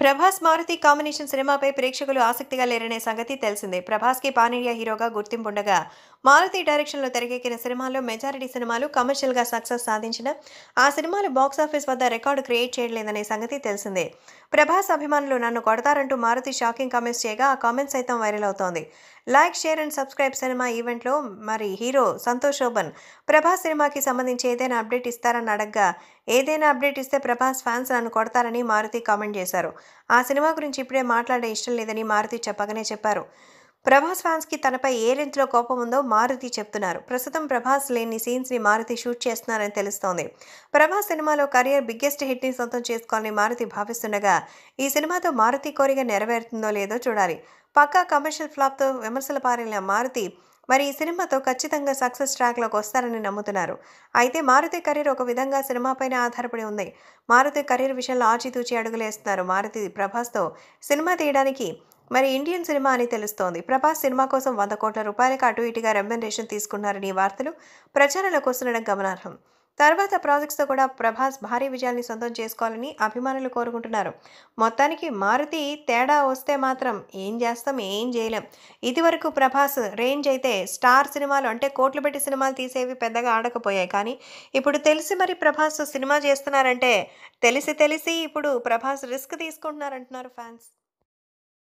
Prabhas Maruti combination సినిమాపై ప్రేక్షకులు ఆసక్తిగా లేరనే సంగతి తెలిసిందే ప్రభాస్కి పానీయ ఇండియా హీరోగా గుర్తింపుండగా మారుతి డైరెక్షన్లో తెరకెక్కిన సినిమాల్లో మెజారిటీ సినిమాలు కమర్షియల్గా సక్సెస్ సాధించిన ఆ సినిమాలు బాక్సాఫీస్ వద్ద రికార్డు క్రియేట్ చేయలేదనే సంగతి తెలిసిందే ప్రభాస్ అభిమానులు నన్ను కొడతారంటూ మారుతి షాకింగ్ కామెంట్స్ చేయగా ఆ కామెంట్స్ సైతం వైరల్ అవుతోంది like share and subscribe cinema ఈవెంట్లో మరి హీరో సంతోష్ శోభన్ ప్రభాస్ సినిమాకి సంబంధించి ఏదైనా అప్డేట్ ఇస్తారని అడగ్గా ఏదైనా అప్డేట్ ఇస్తే ప్రభాస్ ఫ్యాన్స్ నన్ను కొడతారని మారుతి కామెంట్ చేశారు ఆ సినిమా గురించి ఇప్పుడే మాట్లాడే ఇష్టం లేదని మారుతి చెప్పగానే చెప్పారు ప్రభాస్ కి తనపై ఏ రేంజ్లో కోపం ఉందో మారుతి చెప్తున్నారు ప్రస్తుతం ప్రభాస్ లేని సీన్స్ ని మారుతి షూట్ చేస్తున్నారని తెలుస్తోంది ప్రభాస్ సినిమాలో కరియర్ బిగ్గెస్ట్ హిట్ని సొంతం చేసుకోవాలని మారుతి భావిస్తుండగా ఈ సినిమాతో మారుతి కోరిక నెరవేరుతుందో లేదో చూడాలి పక్కా కమర్షియల్ ఫ్లాప్తో విమర్శలు పారిన మారుతి మరి ఈ సినిమాతో ఖచ్చితంగా సక్సెస్ ట్రాక్లోకి వస్తారని నమ్ముతున్నారు అయితే మారుతి కెరీర్ ఒక విధంగా సినిమాపైనే ఆధారపడి ఉంది మారుతి కరీర్ విషయంలో ఆచితూచి అడుగులేస్తున్నారు మారుతి ప్రభాస్తో సినిమా తీయడానికి మరి ఇండియన్ సినిమా అని తెలుస్తోంది ప్రభాస్ సినిమా కోసం వంద కోట్ల రూపాయలకు అటు ఇటుగా రెమ్యునరేషన్ తీసుకున్నారని వార్తలు ప్రచారంలోకి వస్తుండడం గమనార్హం తర్వాత ప్రాజెక్ట్స్తో కూడా ప్రభాస్ భారీ విజయాన్ని సొంతం చేసుకోవాలని అభిమానులు కోరుకుంటున్నారు మొత్తానికి మారుతి తేడా వస్తే మాత్రం ఏం చేస్తాం ఏం చేయలేం ఇదివరకు ప్రభాస్ రేంజ్ అయితే స్టార్ సినిమాలు అంటే కోట్లు పెట్టి సినిమాలు తీసేవి పెద్దగా ఆడకపోయాయి కానీ ఇప్పుడు తెలిసి మరి ప్రభాస్ సినిమా చేస్తున్నారంటే తెలిసి తెలిసి ఇప్పుడు ప్రభాస్ రిస్క్ తీసుకుంటున్నారంటున్నారు ఫ్యాన్స్